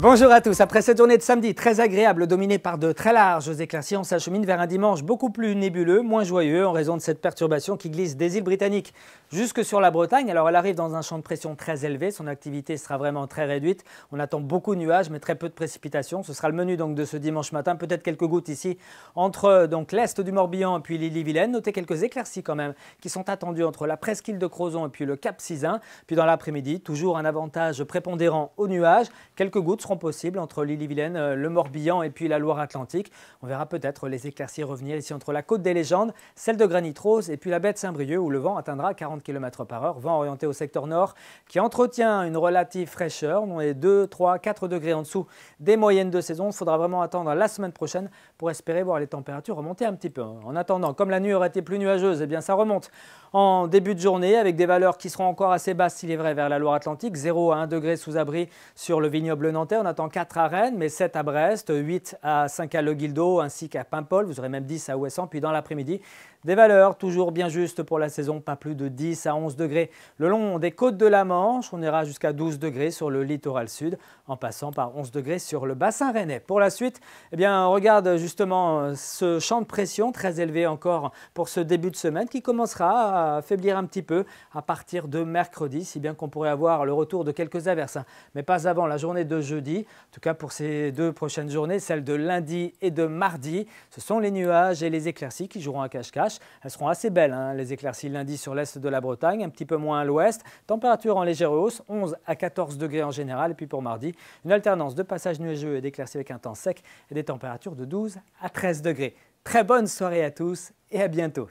Bonjour à tous. Après cette journée de samedi très agréable, dominée par de très larges éclaircies, on s'achemine vers un dimanche beaucoup plus nébuleux, moins joyeux, en raison de cette perturbation qui glisse des îles britanniques jusque sur la Bretagne. Alors elle arrive dans un champ de pression très élevé, son activité sera vraiment très réduite. On attend beaucoup de nuages, mais très peu de précipitations. Ce sera le menu donc de ce dimanche matin, peut-être quelques gouttes ici entre donc l'est du Morbihan et puis lîle vilaine Notez quelques éclaircies quand même qui sont attendues entre la presqu'île de Crozon et puis le Cap Cisin. Puis dans l'après-midi, toujours un avantage prépondérant aux nuages, quelques gouttes possible entre lîle vilaine euh, le Morbihan et puis la Loire-Atlantique. On verra peut-être les éclaircies revenir ici entre la côte des légendes, celle de Granit Rose et puis la baie de Saint-Brieuc où le vent atteindra 40 km par heure, vent orienté au secteur nord qui entretient une relative fraîcheur. On est 2, 3, 4 degrés en dessous des moyennes de saison. Il faudra vraiment attendre la semaine prochaine pour espérer voir les températures remonter un petit peu. En attendant, comme la nuit aurait été plus nuageuse, eh bien ça remonte en début de journée avec des valeurs qui seront encore assez basses, s'il est vrai, vers la Loire-Atlantique, 0 à 1 degré sous abri sur le vignoble nantais. On attend 4 à Rennes, mais 7 à Brest, 8 à Saint-Caloguildo ainsi qu'à Paimpol. Vous aurez même 10 à Ouessant. Puis dans l'après-midi, des valeurs toujours bien justes pour la saison, pas plus de 10 à 11 degrés. Le long des côtes de la Manche, on ira jusqu'à 12 degrés sur le littoral sud, en passant par 11 degrés sur le bassin rennais. Pour la suite, eh bien, on regarde justement euh, ce champ de pression très élevé encore pour ce début de semaine qui commencera à faiblir un petit peu à partir de mercredi, si bien qu'on pourrait avoir le retour de quelques averses, hein. mais pas avant la journée de jeudi. En tout cas, pour ces deux prochaines journées, celles de lundi et de mardi, ce sont les nuages et les éclaircies qui joueront à cache-cache. Elles seront assez belles, hein, les éclaircies lundi sur l'est de la Bretagne, un petit peu moins à l'ouest. Température en légère hausse, 11 à 14 degrés en général. Et puis pour mardi, une alternance de passages nuageux et d'éclaircies avec un temps sec et des températures de 12 à 13 degrés. Très bonne soirée à tous et à bientôt.